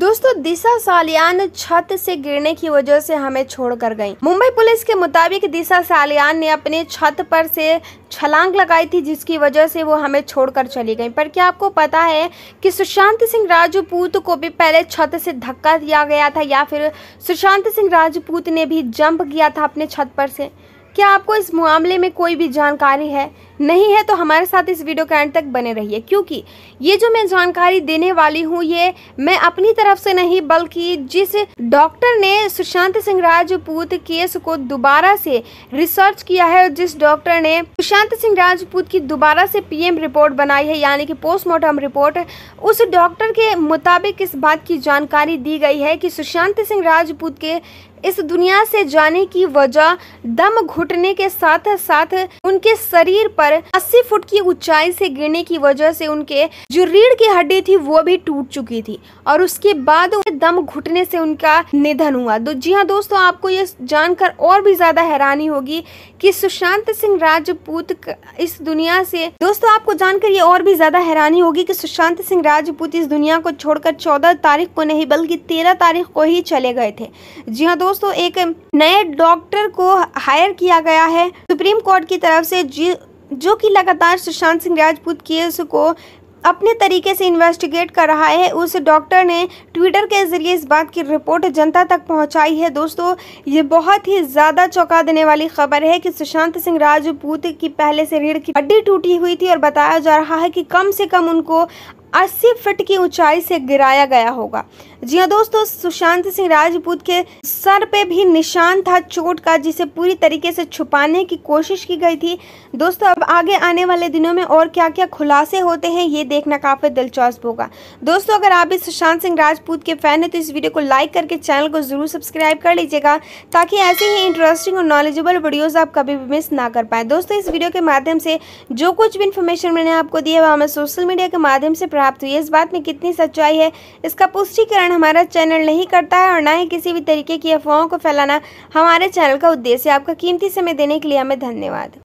दोस्तों दिशा सालियान छत से गिरने की वजह से हमें छोड़कर गई मुंबई पुलिस के मुताबिक दिशा सालियान ने अपने छत पर से छलांग लगाई थी जिसकी वजह से वो हमें छोड़कर चली गई पर क्या आपको पता है कि सुशांत सिंह राजपूत को भी पहले छत से धक्का दिया गया था या फिर सुशांत सिंह राजपूत ने भी जंप किया था अपने छत पर से क्या आपको इस मामले में कोई भी जानकारी है नहीं है तो हमारे साथ इस वीडियो के एंड तक बने रहिए क्योंकि ये जो मैं जानकारी देने वाली हूँ ये मैं अपनी तरफ से नहीं बल्कि जिस डॉक्टर ने सुशांत सिंह राजपूत केस को दोबारा से रिसर्च किया है जिस डॉक्टर ने सुशांत सिंह राजपूत की दोबारा से पीएम रिपोर्ट बनाई है यानी कि पोस्टमार्टम रिपोर्ट उस डॉक्टर के मुताबिक इस बात की जानकारी दी गई है कि सुशांत सिंह राजपूत के इस दुनिया से जाने की वजह दम घुटने के साथ साथ उनके शरीर पर पर 80 फुट की ऊंचाई से गिरने की वजह से उनके जो रीढ़ की हड्डी थी वो भी टूट चुकी थी और उसके बाद दम घुटने से उनका निधन हुआ तो जी हाँ दोस्तों आपको ये जानकर और भी ज्यादा हैरानी होगी कि सुशांत सिंह राजपूत इस दुनिया से दोस्तों आपको जानकर ये और भी ज्यादा हैरानी होगी कि सुशांत सिंह राजपूत इस दुनिया को छोड़कर 14 तारीख को नहीं बल्कि 13 तारीख को ही चले गए थे जी हाँ दोस्तों एक नए डॉक्टर को हायर किया गया है सुप्रीम कोर्ट की तरफ से जी जो कि लगातार सुशांत सिंह राजपूत केस को अपने तरीके से इन्वेस्टिगेट कर रहा है उस डॉक्टर ने ट्विटर के जरिए इस बात की रिपोर्ट जनता तक पहुंचाई है दोस्तों ये बहुत ही ज़्यादा चौंका देने वाली खबर है कि सुशांत सिंह राजपूत की पहले से रीढ़ की हड्डी टूटी हुई थी और बताया जा रहा है कि कम से कम उनको अस्सी फीट की ऊंचाई से गिराया गया होगा जी हाँ दोस्तों सुशांत सिंह राजपूत के सर पे भी निशान था चोट का जिसे पूरी तरीके से छुपाने की कोशिश की गई थी दोस्तों अब आगे आने वाले दिनों में और क्या क्या खुलासे होते हैं ये देखना काफ़ी दिलचस्प होगा दोस्तों अगर आप भी सुशांत सिंह राजपूत के फैन हैं तो इस वीडियो को लाइक करके चैनल को ज़रूर सब्सक्राइब कर लीजिएगा ताकि ऐसे ही इंटरेस्टिंग और नॉलेजेबल वीडियोज़ आप कभी भी मिस ना कर पाएँ दोस्तों इस वीडियो के माध्यम से जो कुछ भी इन्फॉर्मेशन मैंने आपको दिया है वह हमें सोशल मीडिया के माध्यम से प्राप्त हुई है इस बात में कितनी सच्चाई है इसका पुष्टिकरण हमारा चैनल नहीं करता है और ना ही किसी भी तरीके की अफवाहों को फैलाना हमारे चैनल का उद्देश्य आपका कीमती समय देने के लिए हमें धन्यवाद